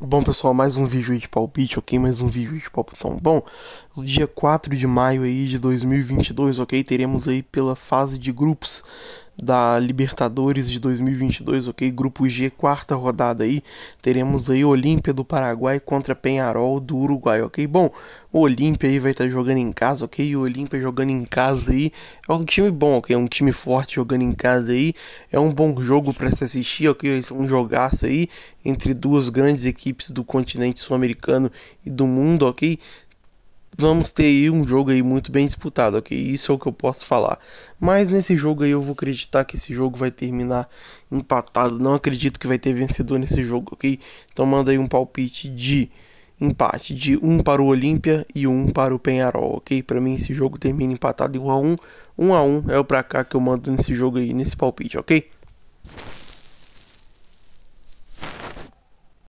Bom pessoal, mais um vídeo aí de palpite, ok? Mais um vídeo aí de palpitão. Então, bom, dia 4 de maio aí de 2022, ok? Teremos aí pela fase de grupos da Libertadores de 2022, ok? Grupo G, quarta rodada aí. Teremos aí Olímpia do Paraguai contra Penharol do Uruguai, ok? Bom, o Olímpia aí vai estar tá jogando em casa, ok? O Olímpia jogando em casa aí é um time bom, ok? É um time forte jogando em casa aí. É um bom jogo para se assistir, ok? Um jogaço aí entre duas grandes equipes do continente sul-americano e do mundo, ok? vamos ter aí um jogo aí muito bem disputado, ok? Isso é o que eu posso falar. Mas nesse jogo aí eu vou acreditar que esse jogo vai terminar empatado. Não acredito que vai ter vencedor nesse jogo, ok? Então manda aí um palpite de empate de um para o Olímpia e um para o Penharol, ok? Para mim esse jogo termina empatado em 1 a 1. 1 a 1 é o pra cá que eu mando nesse jogo aí, nesse palpite, ok?